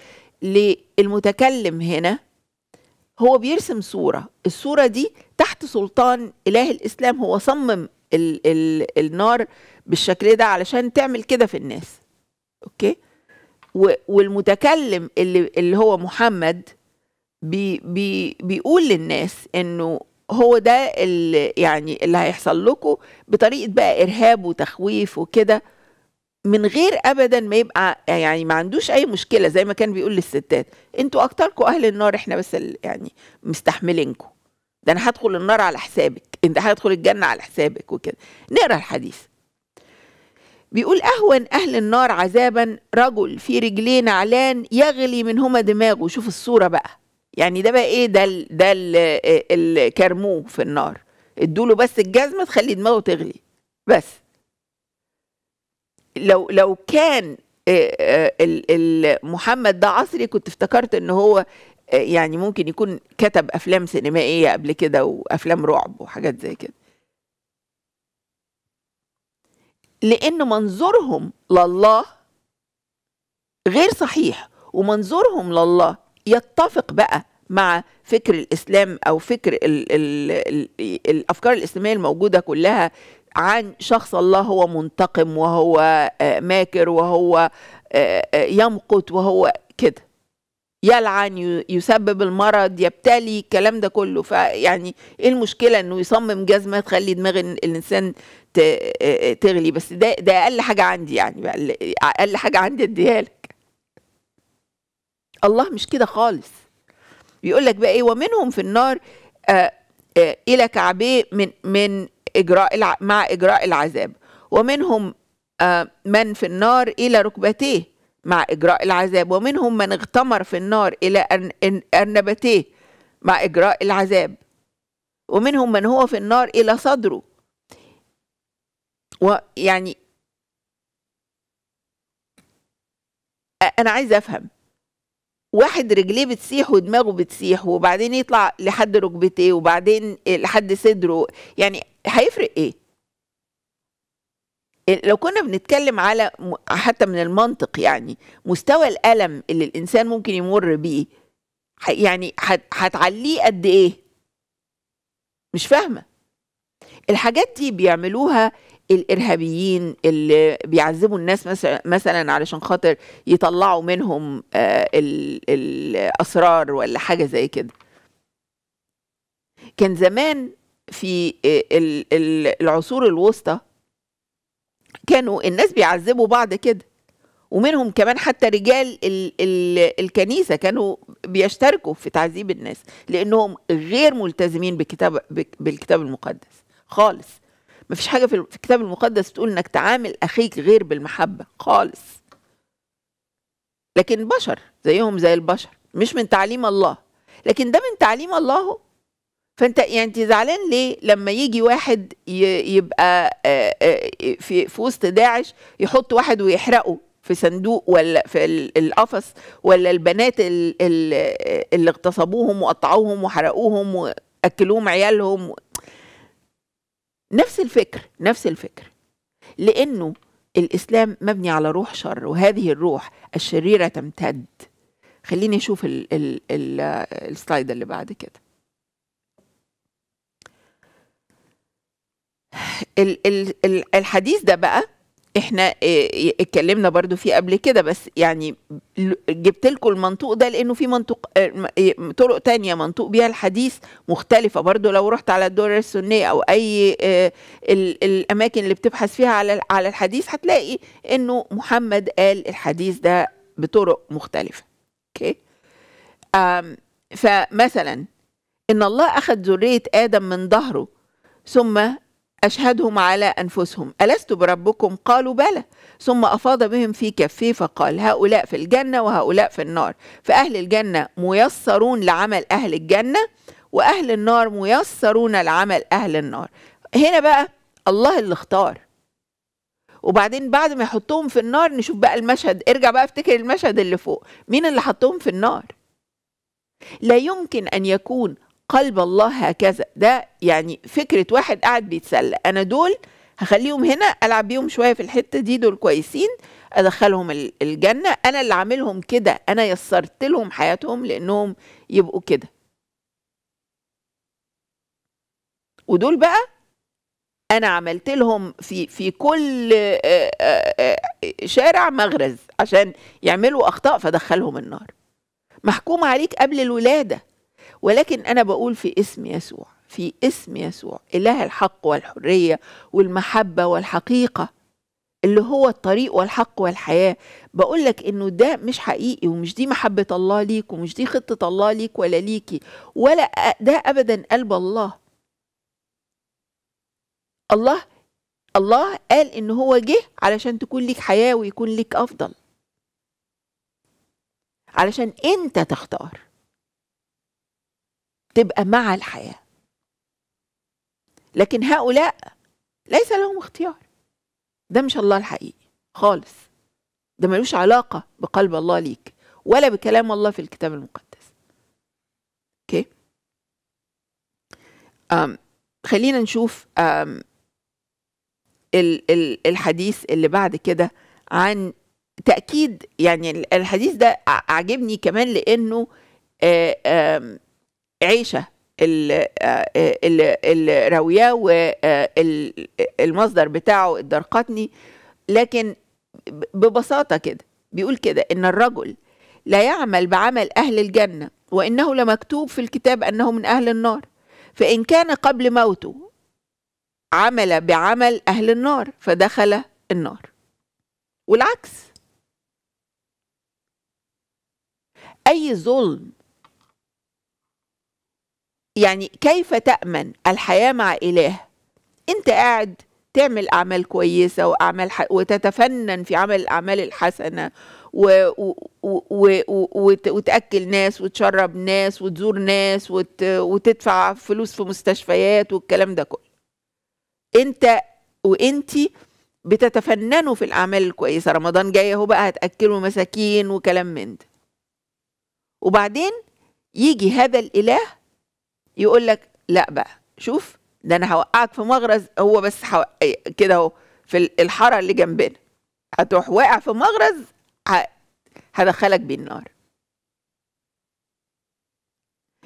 للمتكلم هنا هو بيرسم صورة الصورة دي تحت سلطان إله الإسلام هو صمم ال ال النار بالشكل ده علشان تعمل كده في الناس اوكي والمتكلم اللي اللي هو محمد بي بي بيقول للناس انه هو ده اللي يعني اللي هيحصل لكم بطريقه بقى ارهاب وتخويف وكده من غير ابدا ما يبقى يعني ما عندوش اي مشكله زي ما كان بيقول للستات انتوا اكتركم اهل النار احنا بس يعني مستحملينكم ده انا هدخل النار على حسابك انت هدخل الجنه على حسابك وكده نقرا الحديث بيقول اهون اهل النار عذابا رجل في رجلين علان يغلي منهما دماغه شوف الصوره بقى يعني ده بقى ايه ده ده اللي كرموه في النار ادوله بس الجزمه تخلي دماغه تغلي بس لو لو كان آه، آه، محمد ده عصري كنت افتكرت ان هو آه، يعني ممكن يكون كتب افلام سينمائيه قبل كده وافلام رعب وحاجات زي كده لان منظورهم لله غير صحيح ومنظورهم لله يتفق بقى مع فكر الاسلام او فكر الـ الـ الـ الافكار الاسلاميه الموجوده كلها عن شخص الله هو منتقم وهو آه، ماكر وهو آه، يمقت وهو كده يلعن يسبب المرض يبتلي الكلام ده كله فيعني ايه المشكله انه يصمم جزمه تخلي دماغ الانسان تغلي بس ده ده اقل حاجه عندي يعني اقل حاجه عندي اديها لك الله مش كده خالص بيقول لك بقى ايه ومنهم في النار آآ آه، آآ آه، الى كعبيه من من اجراء مع اجراء العذاب ومنهم آه، من في النار الى ركبتيه مع إجراء العذاب ومنهم من اغتمر في النار إلى أرنبتيه مع إجراء العذاب ومنهم من هو في النار إلى صدره ويعني أنا عايزة أفهم واحد رجليه بتسيح ودماغه بتسيح وبعدين يطلع لحد ركبتيه وبعدين لحد صدره يعني هيفرق ايه لو كنا بنتكلم على حتى من المنطق يعني مستوى الالم اللي الانسان ممكن يمر بيه يعني هتعليه قد ايه مش فاهمه الحاجات دي بيعملوها الارهابيين اللي بيعذبوا الناس مثلا مثلا علشان خاطر يطلعوا منهم آه، الاسرار ولا حاجه زي كده كان زمان في آه، العصور الوسطى كانوا الناس بيعذبوا بعض كده ومنهم كمان حتى رجال ال ال الكنيسه كانوا بيشتركوا في تعذيب الناس لانهم غير ملتزمين بكتاب بالكتاب المقدس خالص مفيش حاجه في الكتاب المقدس تقول انك تعامل اخيك غير بالمحبه خالص لكن بشر زيهم زي البشر مش من تعليم الله لكن ده من تعليم الله فانت يعني انت زعلان ليه لما يجي واحد يبقى آه، آه، آه، في في وسط داعش يحط واحد ويحرقه في صندوق ولا في القفص ولا البنات اللي اغتصبوهم وقطعوهم وحرقوهم واكلوهم عيالهم نفس الفكر نفس الفكر لانه الاسلام مبني على روح شر وهذه الروح الشريره تمتد خليني اشوف السلايد اللي بعد كده ال ال الحديث ده بقى احنا آه، اتكلمنا برضو فيه قبل كده بس يعني جبت لكم المنطوق ده لانه في منطوق آه، آه، طرق تانية منطوق بيها الحديث مختلفة برضو لو رحت على الدورة السنية او اي الاماكن اللي بتبحث فيها على على الحديث هتلاقي انه محمد قال الحديث ده بطرق مختلفة اوكي فمثلا ان الله اخذ ذرية ادم من ظهره ثم أشهدهم على أنفسهم ألست بربكم قالوا بلى ثم أفاض بهم في كفيه فقال هؤلاء في الجنة وهؤلاء في النار فأهل الجنة ميسرون لعمل أهل الجنة وأهل النار ميسرون لعمل أهل النار هنا بقى الله اللي اختار وبعدين بعد ما يحطهم في النار نشوف بقى المشهد ارجع بقى افتكر المشهد اللي فوق مين اللي حطهم في النار لا يمكن أن يكون قلب الله هكذا ده يعني فكرة واحد قاعد بيتسلى أنا دول هخليهم هنا ألعب بيهم شوية في الحتة دي دول كويسين أدخلهم الجنة أنا اللي عاملهم كده أنا يسرت لهم حياتهم لأنهم يبقوا كده ودول بقى أنا عملت لهم في في كل شارع مغرز عشان يعملوا أخطاء فدخلهم النار محكوم عليك قبل الولادة ولكن أنا بقول في اسم يسوع في اسم يسوع إله الحق والحرية والمحبة والحقيقة اللي هو الطريق والحق والحياة بقول لك إنه ده مش حقيقي ومش دي محبة الله ليك ومش دي خطة الله ليك ولا ليكي ولا ده أبدا قلب الله الله الله قال إن هو جه علشان تكون ليك حياة ويكون ليك أفضل علشان أنت تختار تبقى مع الحياه لكن هؤلاء ليس لهم اختيار ده مش الله الحقيقي خالص ده ملوش علاقه بقلب الله ليك ولا بكلام الله في الكتاب المقدس اوكي أم خلينا نشوف أم ال ال الحديث اللي بعد كده عن تاكيد يعني الحديث ده عاجبني كمان لانه آآ آه، عيشة آه، آه، الراوية والمصدر آه، بتاعه الدرقطني لكن ببساطة كده بيقول كده إن الرجل لا يعمل بعمل أهل الجنة وإنه لمكتوب في الكتاب أنه من أهل النار فإن كان قبل موته عمل بعمل أهل النار فدخل النار والعكس أي ظلم يعني كيف تأمن الحياة مع إله أنت قاعد تعمل أعمال كويسة وأعمال وتتفنن في عمل الأعمال الحسنة و... و... و... وتأكل ناس وتشرب ناس وتزور ناس وت... وتدفع فلوس في مستشفيات والكلام ده كله أنت وأنتِ بتتفننوا في الأعمال الكويسة رمضان جاي اهو بقى هتأكلوا مساكين وكلام من ده وبعدين يجي هذا الإله يقول لك لا بقى شوف ده انا هوقعك في مغرز هو بس حو... إيه، كده اهو في الحاره اللي جنبنا هتروح واقع في مغرز ه... هدخلك بيه النار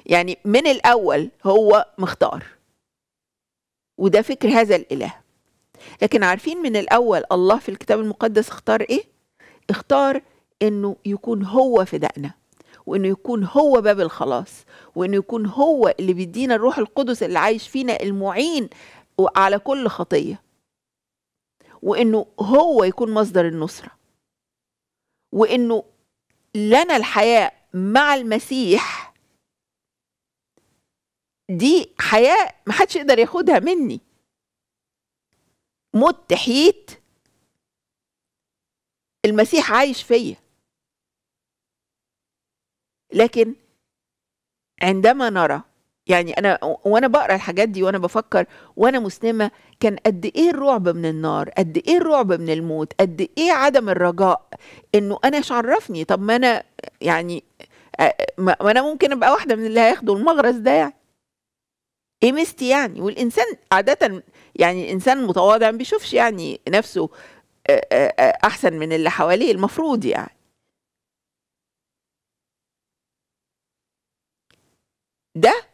يعني من الاول هو مختار وده فكر هذا الاله لكن عارفين من الاول الله في الكتاب المقدس اختار ايه اختار انه يكون هو فدائنا وانه يكون هو باب الخلاص وانه يكون هو اللي بيدينا الروح القدس اللي عايش فينا المعين على كل خطيه وانه هو يكون مصدر النصره وانه لنا الحياه مع المسيح دي حياه محدش يقدر ياخدها مني مت تحييت المسيح عايش فيا لكن عندما نرى يعني انا وانا بقرا الحاجات دي وانا بفكر وانا مسلمه كان قد ايه الرعب من النار قد ايه الرعب من الموت قد ايه عدم الرجاء انه انا عرفني طب ما انا يعني ما انا ممكن ابقى واحده من اللي هياخدوا المغرز ده يعني ايه مستي يعني والانسان عاده يعني الانسان متواضع ما بيشوفش يعني نفسه احسن من اللي حواليه المفروض يعني ده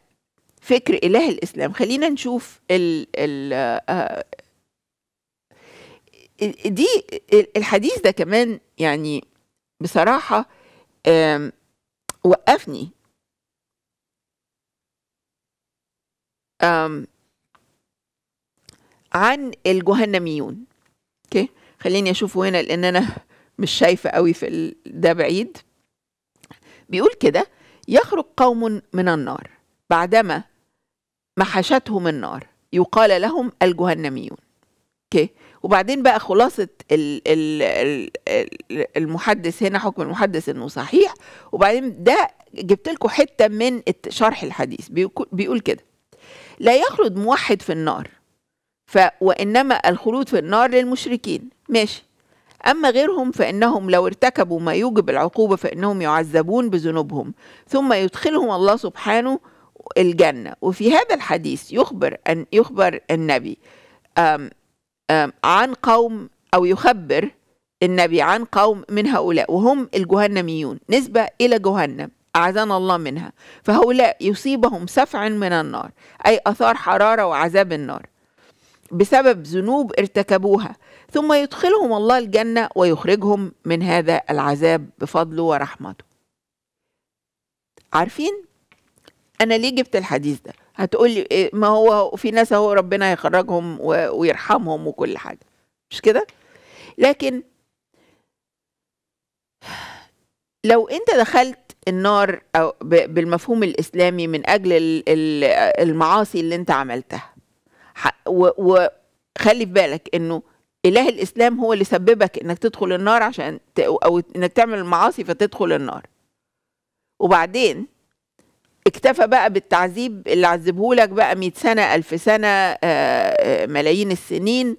فكر إله الإسلام خلينا نشوف ال ال آه، آه، دي الحديث ده كمان يعني بصراحة وقفني عن الجهنميون اوكي خليني اشوفه هنا لان انا مش شايفه قوي في ده بعيد بيقول كده يخرج قوم من النار بعدما محشتهم النار يقال لهم الجهنميون اوكي وبعدين بقى خلاصة الـ الـ الـ المحدث هنا حكم المحدث انه صحيح وبعدين ده جبت لكم حتة من شرح الحديث بيقول كده لا يخلد موحد في النار وإنما الخلود في النار للمشركين ماشي أما غيرهم فإنهم لو ارتكبوا ما يوجب العقوبة فإنهم يعذبون بذنوبهم ثم يدخلهم الله سبحانه الجنة وفي هذا الحديث يخبر أن يخبر النبي أم أم عن قوم أو يخبر النبي عن قوم من هؤلاء وهم الجهنميون نسبة إلى جهنم أعزنا الله منها فهؤلاء يصيبهم سفع من النار أي أثار حرارة وعذاب النار بسبب ذنوب ارتكبوها ثم يدخلهم الله الجنة ويخرجهم من هذا العذاب بفضله ورحمته عارفين أنا ليه جبت الحديث ده هتقولي إيه؟ ما هو في ناس هو ربنا يخرجهم ويرحمهم وكل حاجة مش كده لكن لو انت دخلت النار أو بالمفهوم الإسلامي من أجل المعاصي اللي أنت عملتها وخلي في بالك إنه اله الاسلام هو اللي سببك انك تدخل النار عشان ت... او انك تعمل المعاصي فتدخل النار وبعدين اكتفى بقى بالتعذيب اللي عذبه لك بقى 100 سنه ألف سنه آه، آه، ملايين السنين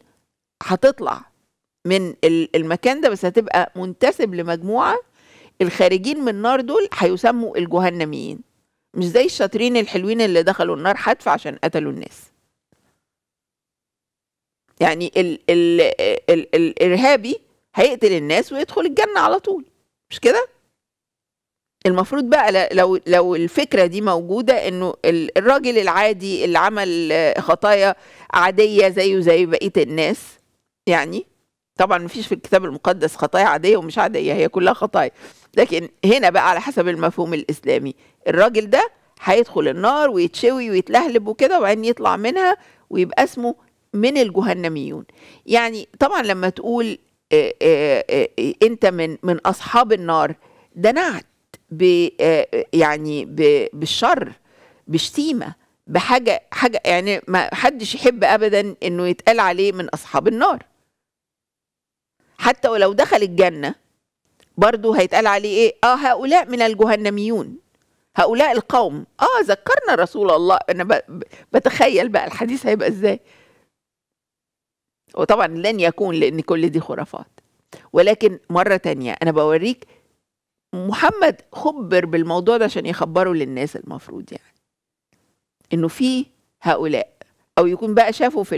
هتطلع من المكان ده بس هتبقى منتسب لمجموعه الخارجين من النار دول هيسموا الجهنميين مش زي الشاطرين الحلوين اللي دخلوا النار هدف عشان قتلوا الناس يعني ال ال ال الارهابي هيقتل الناس ويدخل الجنه على طول مش كده المفروض بقى لو لو الفكره دي موجوده انه الراجل العادي اللي عمل خطايا عاديه زيه زي بقيه الناس يعني طبعا مفيش في الكتاب المقدس خطايا عاديه ومش عاديه هي كلها خطايا لكن هنا بقى على حسب المفهوم الاسلامي الراجل ده هيدخل النار ويتشوي ويتلهلب وكده وبعدين يطلع منها ويبقى اسمه من الجهنميون يعني طبعا لما تقول آه، آه، آه، انت من من اصحاب النار ده نعت ب يعني بالشر بشتيمه بحاجه حاجه يعني ما حدش يحب ابدا انه يتقال عليه من اصحاب النار حتى ولو دخل الجنه برضه هيتقال عليه ايه اه هؤلاء من الجهنميون هؤلاء القوم اه ذكرنا رسول الله انا بتخيل بقى الحديث هيبقى ازاي وطبعا لن يكون لان كل دي خرافات ولكن مره تانية انا بوريك محمد خبر بالموضوع ده عشان يخبره للناس المفروض يعني انه في هؤلاء او يكون بقى شافوا في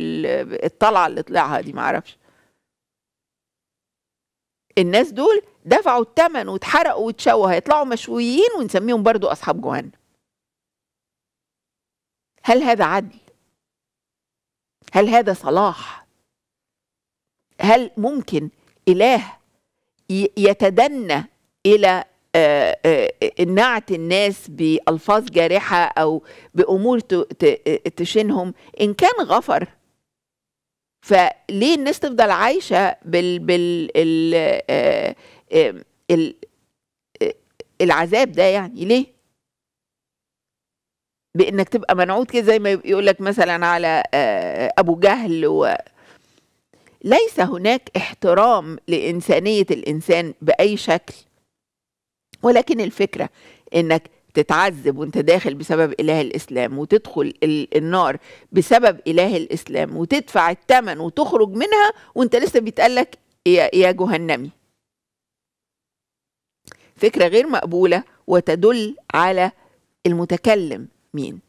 الطلعه اللي طلعها دي معرفش الناس دول دفعوا الثمن واتحرقوا واتشووا هيطلعوا مشويين ونسميهم برضو اصحاب جهنم هل هذا عدل هل هذا صلاح هل ممكن إله يتدنى إلى آه، آه، نعت الناس بألفاظ جارحة أو بأمور تشينهم إن كان غفر فليه الناس تفضل عايشة بال, بال ال آه، ال ال العذاب ده يعني ليه؟ بإنك تبقى منعود كده زي ما يقولك مثلا على أبو جهل و ليس هناك احترام لانسانيه الانسان باي شكل ولكن الفكره انك تتعذب وانت داخل بسبب اله الاسلام وتدخل النار بسبب اله الاسلام وتدفع الثمن وتخرج منها وانت لسه بيتقالك يا جهنمي فكره غير مقبوله وتدل على المتكلم مين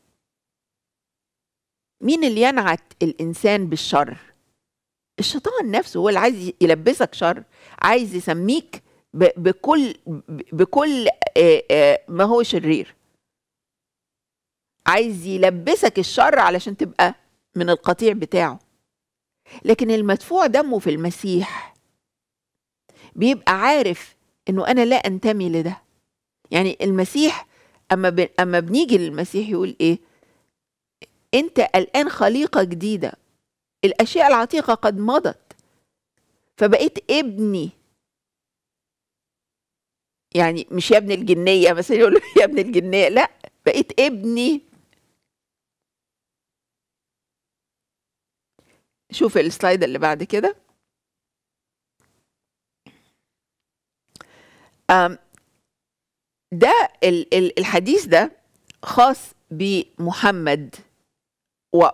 مين اللي ينعت الانسان بالشر الشيطان نفسه هو اللي عايز يلبسك شر عايز يسميك بكل بكل ما هو شرير عايز يلبسك الشر علشان تبقى من القطيع بتاعه لكن المدفوع دمه في المسيح بيبقى عارف انه انا لا انتمي لده يعني المسيح اما اما بنيجي للمسيح يقول ايه انت الان خليقه جديده الأشياء العتيقة قد مضت فبقيت ابني يعني مش يا ابن الجنية مثلا يقول يا ابن الجنية لا بقيت ابني شوف السلايد اللي بعد كده ده الحديث ده خاص بمحمد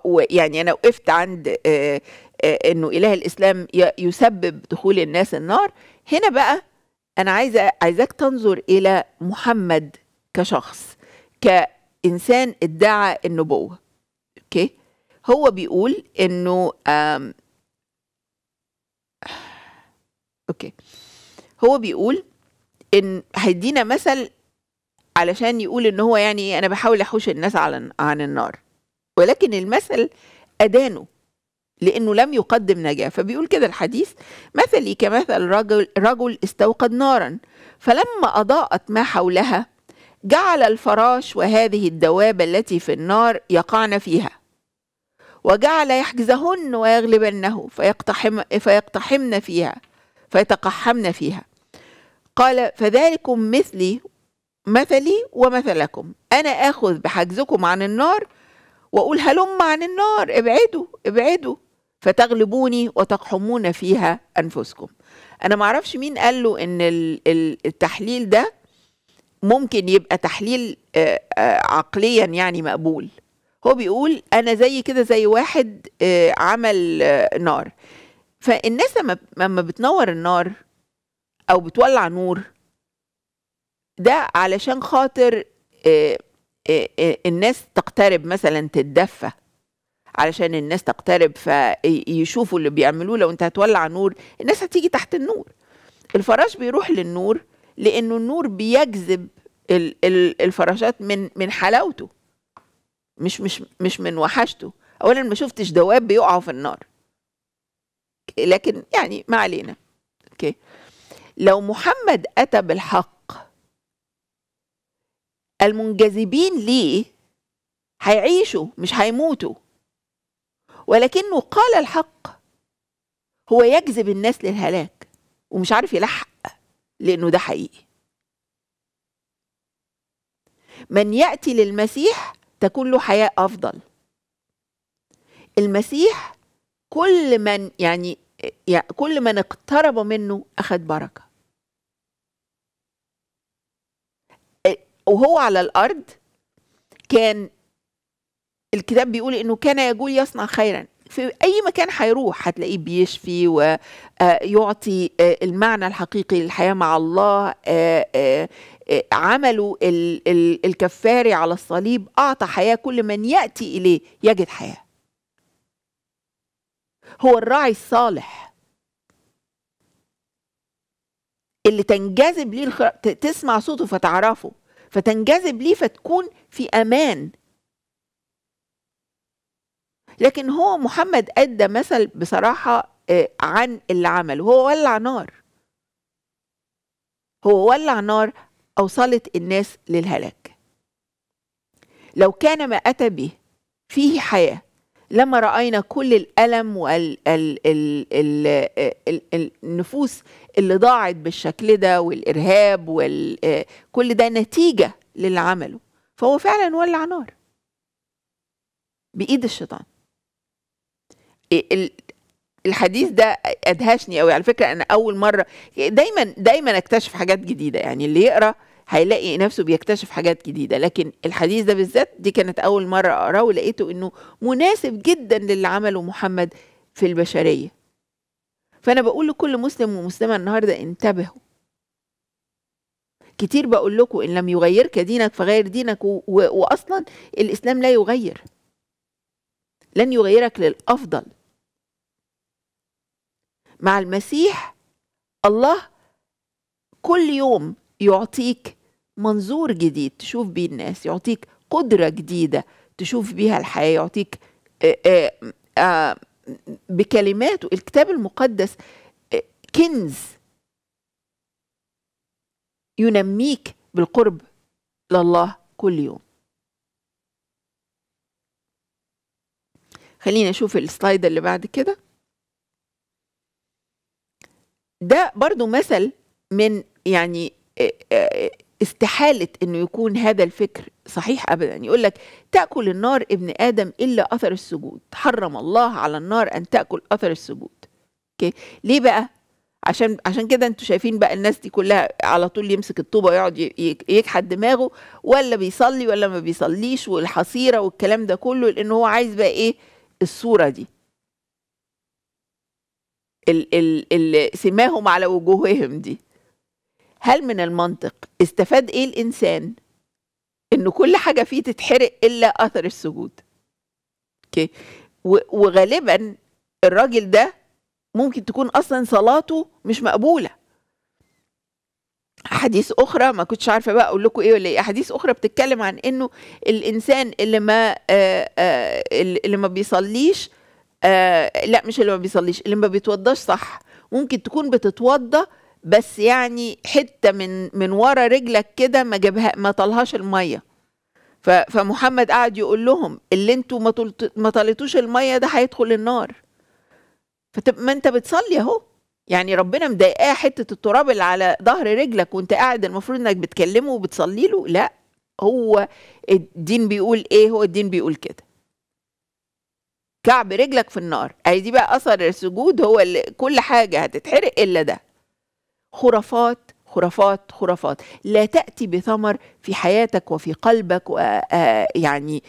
ويعني انا وقفت عند آه، آه، انه اله الاسلام يسبب دخول الناس النار هنا بقى انا عايزه عايزاك تنظر الى محمد كشخص كانسان ادعى النبوه اوكي هو بيقول انه اوكي هو بيقول ان هيدينا مثل علشان يقول ان هو يعني انا بحاول احوش الناس على عن النار ولكن المثل أدانه لأنه لم يقدم نجاة فبيقول كده الحديث مثلي كمثل رجل, رجل استوقد نارا فلما أضاءت ما حولها جعل الفراش وهذه الدواب التي في النار يقعن فيها وجعل يحجزهن ويغلبنه فيقتحم فيقتحمن فيها فيتقحمن فيها قال فذلكم مثلي مثلي ومثلكم أنا آخذ بحجزكم عن النار واقول هلم عن النار ابعدوا ابعدوا فتغلبوني وتقحمون فيها انفسكم انا معرفش مين قال له ان التحليل ده ممكن يبقى تحليل عقليا يعني مقبول هو بيقول انا زي كده زي واحد عمل نار فالناس لما بتنور النار او بتولع نور ده علشان خاطر الناس تقترب مثلا تتدفى علشان الناس تقترب فيشوفوا اللي بيعملوه لو انت هتولع نور الناس هتيجي تحت النور الفراش بيروح للنور لانه النور بيجذب الفراشات من من حلاوته مش مش مش من وحشته اولا ما شفتش دواب بيقعوا في النار لكن يعني ما علينا اوكي لو محمد اتى بالحق المنجذبين ليه هيعيشوا مش هيموتوا ولكنه قال الحق هو يجذب الناس للهلاك ومش عارف يلحق لأنه ده حقيقي من يأتي للمسيح تكون له حياة أفضل المسيح كل من يعني كل من اقترب منه أخذ بركة وهو على الارض كان الكتاب بيقول انه كان يقول يصنع خيرا في اي مكان هيروح هتلاقيه بيشفي ويعطي آه، آه، المعنى الحقيقي للحياه مع الله آه، عمله الكفاري على الصليب اعطى حياه كل من ياتي اليه يجد حياه هو الراعي الصالح اللي تنجذب ليه تسمع صوته فتعرفه فتنجذب ليه فتكون في امان لكن هو محمد ادى مثل بصراحه آه، عن اللي عمله هو ولع نار هو ولع نار اوصلت الناس للهلاك لو كان ما اتى به فيه حياه لما رأينا كل الألم والنفوس اللي ضاعت بالشكل ده والإرهاب وكل ده نتيجة للي عمله فهو فعلا ولع نار بإيد الشيطان إيه، الحديث ده ادهشني قوي على فكره انا اول مره دايما دايما اكتشف حاجات جديده يعني اللي يقرا هيلاقي نفسه بيكتشف حاجات جديده لكن الحديث ده بالذات دي كانت اول مره اقراه ولقيته انه مناسب جدا للي عمله محمد في البشريه فانا بقول لكل مسلم ومسلمه النهارده انتبهوا كتير بقول لكم ان لم يغيرك دينك فغير دينك و... واصلا الاسلام لا يغير لن يغيرك للافضل مع المسيح الله كل يوم يعطيك منظور جديد تشوف بيه الناس يعطيك قدرة جديدة تشوف بيها الحياة يعطيك آآ آه، آه، آه، بكلماته الكتاب المقدس كنز ينميك بالقرب لله كل يوم خلينا نشوف السلايد اللي بعد كده ده برضو مثل من يعني استحالة أنه يكون هذا الفكر صحيح أبدا يقول لك تأكل النار ابن آدم إلا أثر السجود حرم الله على النار أن تأكل أثر السجود أوكي ليه بقى عشان عشان كده انتوا شايفين بقى الناس دي كلها على طول يمسك الطوبه ويقعد يكحت دماغه ولا بيصلي ولا ما بيصليش والحصيره والكلام ده كله لان هو عايز بقى ايه الصوره دي ال ال ال سماهم على وجوههم دي هل من المنطق استفاد ايه الانسان ان كل حاجه فيه تتحرق الا اثر السجود اوكي وغالبا الراجل ده ممكن تكون اصلا صلاته مش مقبوله احاديث اخرى ما كنتش عارفه بقى اقول لكم ايه ولا ايه احاديث اخرى بتتكلم عن انه الانسان اللي ما آآ آه، آآ آه، اللي ما بيصليش آه، لا مش اللي ما بيصليش اللي ما بيتوضاش صح ممكن تكون بتتوضى بس يعني حته من من ورا رجلك كده ما جابها ما طلهاش الميه فمحمد قعد يقول لهم اللي انتوا ما ما طلتوش الميه ده هيدخل النار ما انت بتصلي اهو يعني ربنا مضايقاه حته التراب اللي على ظهر رجلك وانت قاعد المفروض انك بتكلمه وبتصلي له لا هو الدين بيقول ايه هو الدين بيقول كده كعب رجلك في النار اي دي بقى اثر السجود هو اللي كل حاجه هتتحرق الا ده خرافات خرافات خرافات لا تأتي بثمر في حياتك وفي قلبك يعني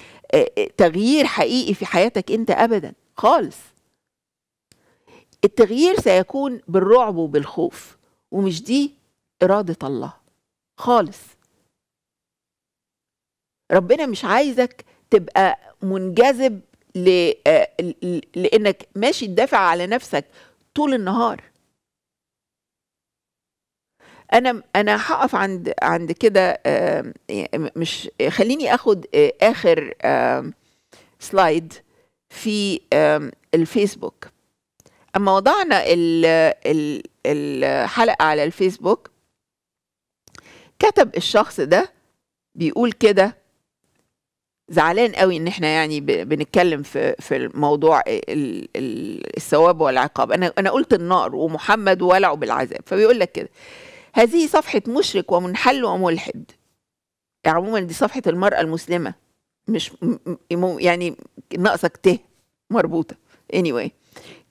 تغيير حقيقي في حياتك أنت أبدا خالص التغيير سيكون بالرعب وبالخوف ومش دي إرادة الله خالص ربنا مش عايزك تبقى منجذب لانك ماشي تدافع على نفسك طول النهار انا انا هقف عند عند كده إيه، مش خليني اخد آه، اخر سلايد في الفيسبوك اما وضعنا الحلقه على الفيسبوك كتب الشخص ده بيقول كده زعلان قوي ان احنا يعني بنتكلم في في الموضوع آه، الثواب والعقاب انا انا قلت النار ومحمد ولعوا بالعذاب فبيقول لك كده هذه صفحة مشرك ومنحل وملحد عموما دي صفحة المرأة المسلمة مش يعني ناقصك ته مربوطة anyway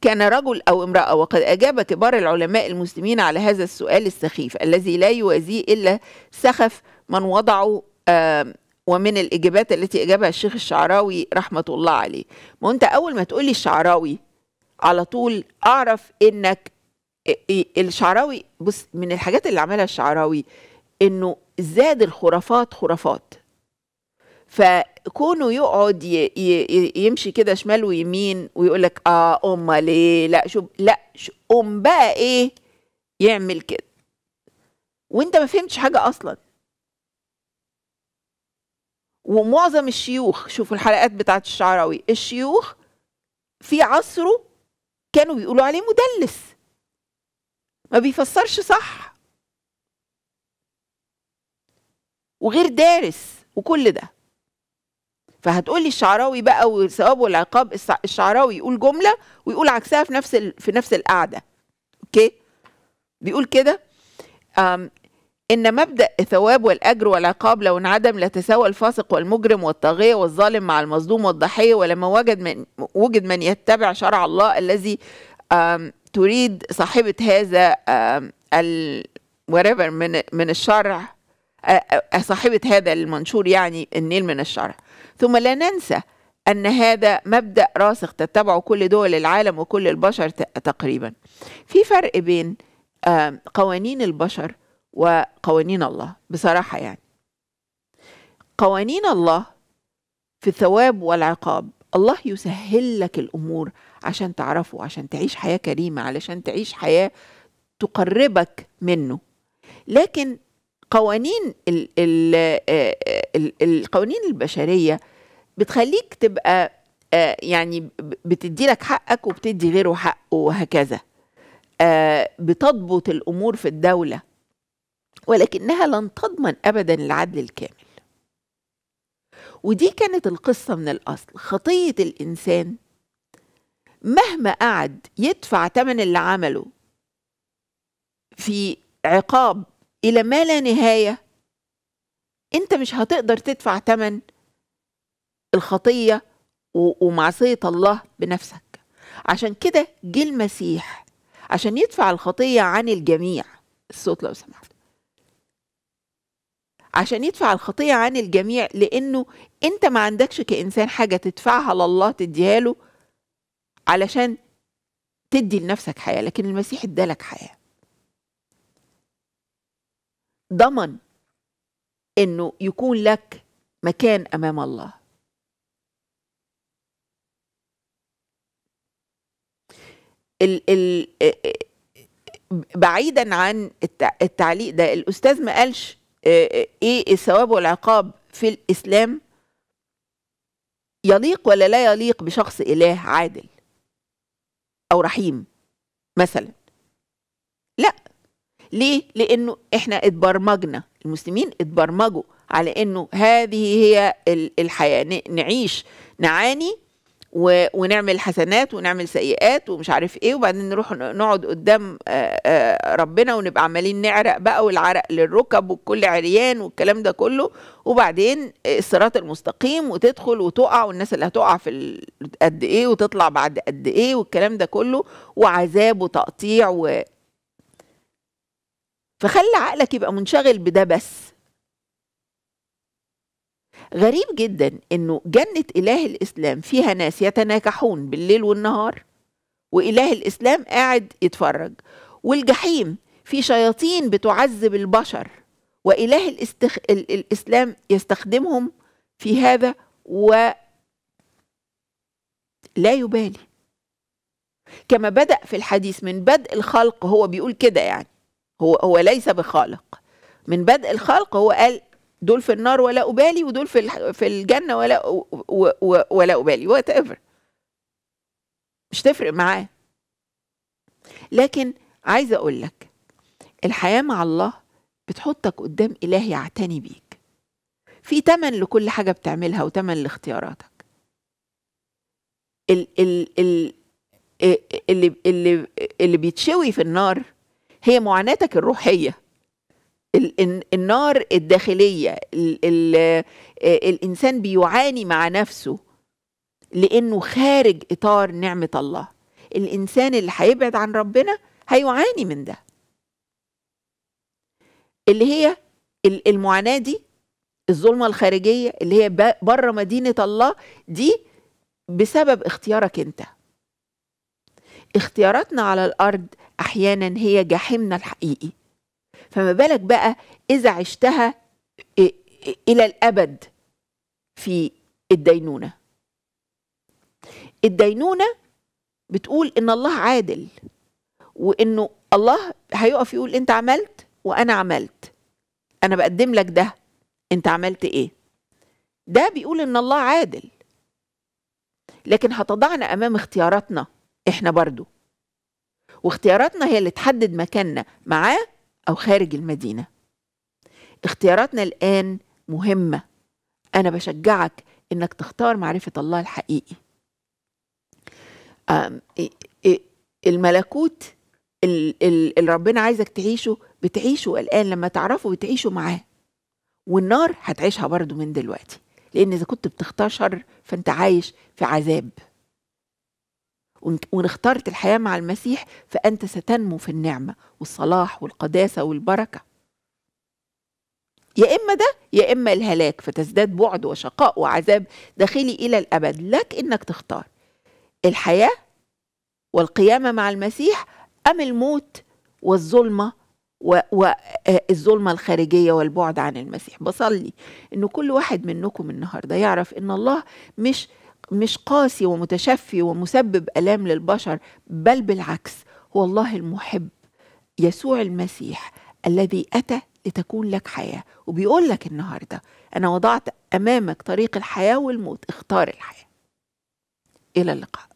كان رجل أو امرأة وقد أجاب كبار العلماء المسلمين على هذا السؤال السخيف الذي لا يوازيه إلا سخف من وضعه آه ومن الإجابات التي أجابها الشيخ الشعراوي رحمة الله عليه ما أنت أول ما تقولي الشعراوي على طول أعرف إنك إيه، الشعراوي بص من الحاجات اللي عملها الشعراوي انه زاد الخرافات خرافات فكونه يقعد ي... ي... يمشي كده شمال ويمين ويقول لك اه امال ايه لا شوف لا ام بقى ايه يعمل كده وانت ما فهمتش حاجه اصلا ومعظم الشيوخ شوفوا الحلقات بتاعت الشعراوي الشيوخ في عصره كانوا بيقولوا عليه مدلس ما بيفسرش صح وغير دارس وكل ده فهتقولي الشعراوي بقى والثواب والعقاب الشعراوي يقول جمله ويقول عكسها في نفس ال... في نفس القعده اوكي بيقول كده ان مبدا الثواب والاجر والعقاب لو انعدم لتساوى الفاسق والمجرم والطاغيه والظالم مع المظلوم والضحيه ولما وجد من وجد من يتبع شرع الله الذي تريد صاحبة هذا ال whatever من من الشرع صاحبة هذا المنشور يعني النيل من الشرع ثم لا ننسى أن هذا مبدأ راسخ تتبعه كل دول العالم وكل البشر تقريبا في فرق بين قوانين البشر وقوانين الله بصراحة يعني قوانين الله في الثواب والعقاب الله يسهل لك الأمور عشان تعرفه عشان تعيش حياة كريمة علشان تعيش حياة تقربك منه لكن قوانين آه، القوانين البشرية بتخليك تبقى آه، يعني بتدي لك حقك وبتدي غيره حقه وهكذا آه، بتضبط الأمور في الدولة ولكنها لن تضمن أبدا العدل الكامل ودي كانت القصة من الأصل خطية الإنسان مهما قعد يدفع تمن اللي عمله في عقاب إلى ما لا نهاية أنت مش هتقدر تدفع تمن الخطية ومعصية الله بنفسك عشان كده جه المسيح عشان يدفع الخطية عن الجميع الصوت لو سمحت عشان يدفع الخطية عن الجميع لأنه أنت ما عندكش كإنسان حاجة تدفعها لله تديها له علشان تدي لنفسك حياه لكن المسيح ادالك حياه ضمن انه يكون لك مكان امام الله ال ال بعيدا عن التعليق ده الاستاذ ما قالش ايه الثواب والعقاب في الاسلام يليق ولا لا يليق بشخص اله عادل أو رحيم مثلا لا ليه؟ لأنه إحنا اتبرمجنا المسلمين اتبرمجوا على أنه هذه هي الحياة نعيش نعاني و... ونعمل حسنات ونعمل سيئات ومش عارف ايه وبعدين نروح نقعد قدام ربنا ونبقى عمالين نعرق بقى والعرق للركب والكل عريان والكلام ده كله وبعدين الصراط المستقيم وتدخل وتقع والناس اللي هتقع في ال... قد ايه وتطلع بعد قد ايه والكلام ده كله وعذاب وتقطيع و... فخلي عقلك يبقى منشغل بده بس غريب جدا انه جنه اله الاسلام فيها ناس يتناكحون بالليل والنهار واله الاسلام قاعد يتفرج والجحيم في شياطين بتعذب البشر واله الاستخ... ال... الاسلام يستخدمهم في هذا و لا يبالي كما بدا في الحديث من بدء الخلق هو بيقول كده يعني هو هو ليس بخالق من بدء الخلق هو قال دول في النار ولا أبالي ودول في في الجنة ولا ولا أبالي وات ايفر مش تفرق معاه لكن عايزة أقول لك الحياة مع الله بتحطك قدام إله يعتني بيك في تمن لكل حاجة بتعملها وتمن لاختياراتك ال ال ال اللي اللي اللي بيتشوي في النار هي معاناتك الروحية النار الداخليه ال ال آه، الانسان بيعاني مع نفسه لانه خارج اطار نعمه الله الانسان اللي هيبعد عن ربنا هيعاني من ده اللي هي المعاناه دي الظلمه الخارجيه اللي هي بره مدينه الله دي بسبب اختيارك انت اختياراتنا على الارض احيانا هي جحيمنا الحقيقي فما بالك بقى إذا عشتها إلى الأبد في الدينونة الدينونة بتقول إن الله عادل وإنه الله هيقف يقول أنت عملت وأنا عملت أنا بقدم لك ده أنت عملت إيه ده بيقول إن الله عادل لكن هتضعنا أمام اختياراتنا إحنا برضو واختياراتنا هي اللي تحدد مكاننا معاه أو خارج المدينة اختياراتنا الآن مهمة أنا بشجعك إنك تختار معرفة الله الحقيقي الملكوت اللي ربنا عايزك تعيشه بتعيشه الآن لما تعرفه بتعيشه معاه والنار هتعيشها برضو من دلوقتي لأن إذا كنت بتختار شر فأنت عايش في عذاب وإن اخترت الحياة مع المسيح فأنت ستنمو في النعمة والصلاح والقداسة والبركة يا إما ده يا إما الهلاك فتزداد بعد وشقاء وعذاب داخلي إلى الأبد لك إنك تختار الحياة والقيامة مع المسيح أم الموت والظلمة والظلمة آه، الخارجية والبعد عن المسيح بصلي إن كل واحد منكم النهاردة يعرف إن الله مش مش قاسي ومتشفي ومسبب الام للبشر بل بالعكس هو الله المحب يسوع المسيح الذي اتى لتكون لك حياه وبيقول لك النهارده انا وضعت امامك طريق الحياه والموت اختار الحياه الى اللقاء